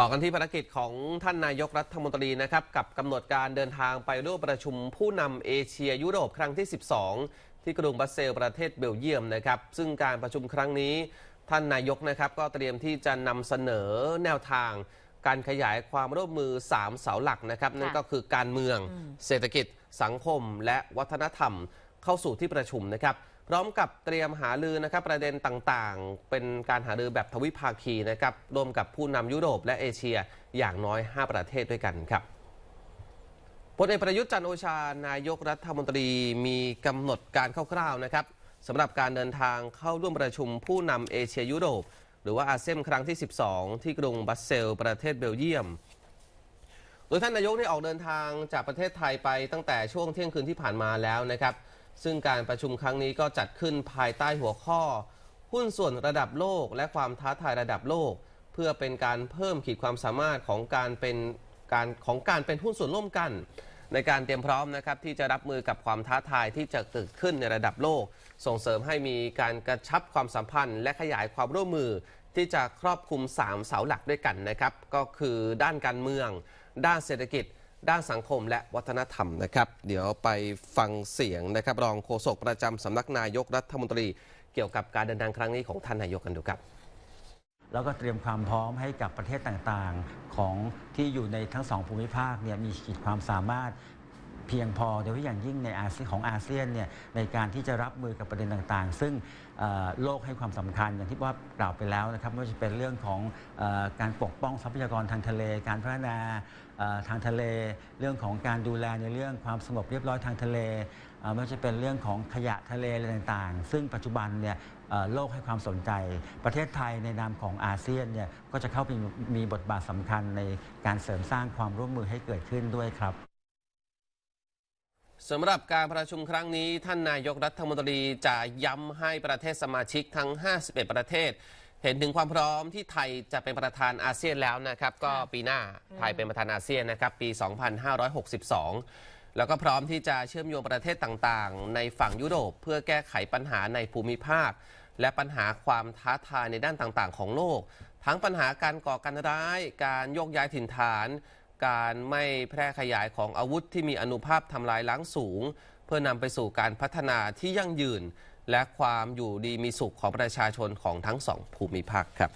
ต่อกันที่ภารกิจของท่านนายกรัฐมนตรีนะครับกับกำหนดการเดินทางไปร่วมประชุมผู้นำเอเชียยุโรปครั้งที่ 12 ที่กรุงบัสเซลประเทศเบลเยียมนะครับ ซึ่งการประชุมครั้งนี้ท่านนายกนะครับ ก็เตรียมที่จะนำเสนอแนวทางการขยายความร่วมมือ3เสาหลักนะครับนั่นก็คือการเมืองเศรษฐกิจสังคมและวัฒนธรรมเข้าสู่ที่ประชุมนะครับพร้อมกับเตรียมหาลือนะครับประเด็นต่างๆ เป็นการหาลือแบบทวิภาคีนะครับร่วมกับผู้นำยุโรปและเอเชียอย่างน้อย 5 ประเทศด้วยกันครับพลเอกประยุทธ์จันโอชา นายกรัฐมนตรีมีกำหนดการคร่าวๆนะครับสำหรับการเดินทางเข้าร่วมประชุมผู้นำเอเชียยุโรป หรือว่าอาเซียนครั้งที่ 12 ที่กรุงบัสเซลประเทศเบลเยียมโดยท่านนายกได้ออกเดินทางจากประเทศไทยไปตั้งแต่ช่วงเที่ยงคืนที่ผ่านมาแล้วนะครับซึ่งการประชุมครั้งนี้ก็จัดขึ้นภายใต้หัวข้อ หุ้นส่วนระดับโลกและความท้าทายระดับโลก เพื่อเป็นการเพิ่มขีดความสามารถของการเป็นการของการเป็นหุ้นส่วนร่วมกัน ในการเตรียมพร้อมนะครับ ที่จะรับมือกับความท้าทาย ที่จะเกิดขึ้นในระดับโลก ส่งเสริมให้มีการกระชับความสัมพันธ์ และขยายความร่วมมือที่จะครอบคลุม 3 เสาหลักด้วยกันนะครับก็คือด้านการเมืองด้านเศรษฐกิจด้านสังคมและวัฒนธรรมนะครับ เดี๋ยวไปฟังเสียงนะครับรองโฆษกประจำสำนักนายกรัฐมนตรี เกี่ยวกับการเดินทางครั้งนี้ของท่านนายกกันดูครับ แล้วก็เตรียมความพร้อมให้กับประเทศต่างๆของที่อยู่ในทั้งสองภูมิภาคเนี่ยมีขีดความสามารถเพียงพอโดยเฉพาะอย่างยิ่งในอาเซียนของอาเซียนเนี่ยในการที่จะรับมือกับประเด็นต่าง ๆ ซึ่งโลกให้ความสำคัญอย่างที่ว่ากล่าวไปแล้วนะครับไม่ว่าจะเป็นเรื่องของการปกป้องทรัพยากรทางทะเล การพัฒนาทางทะเล เรื่องของการดูแลในเรื่องความสงบเรียบร้อยทางทะเลไม่ว่าจะเป็นเรื่องของขยะทะเลอะไรต่างๆ ซึ่งปัจจุบันเนี่ยโลกให้ความสนใจ ประเทศไทยในนามของอาเซียนเนี่ยก็จะเข้าไปมีบทบาทสำคัญในการเสริมสร้างความร่วมมือให้เกิดขึ้นด้วยครับสำหรับการประชุมครั้งนี้ท่านนายกรัฐมนตรีจะย้ำให้ประเทศสมาชิกทั้ง 51 ประเทศ เห็นถึงความพร้อมที่ไทยจะเป็นประธานอาเซียนแล้วนะครับ ก็ปีหน้าไทยเป็นประธานอาเซียนนะครับ ปี 2562 แล้วก็พร้อมที่จะเชื่อมโยงประเทศต่างๆ ในฝั่งยุโรปเพื่อแก้ไขปัญหาในภูมิภาค และปัญหาความท้าทายในด้านต่างๆ ของโลก ทั้งปัญหาการก่อการร้าย การโยกย้ายถิ่นฐานการไม่แพร่ขยายของอาวุธที่มีอนุภาพทำลายล้างสูงเพื่อนำไปสู่การพัฒนาที่ยั่งยืนและความอยู่ดีมีสุขของประชาชนของทั้งสองภูมิภาคครับ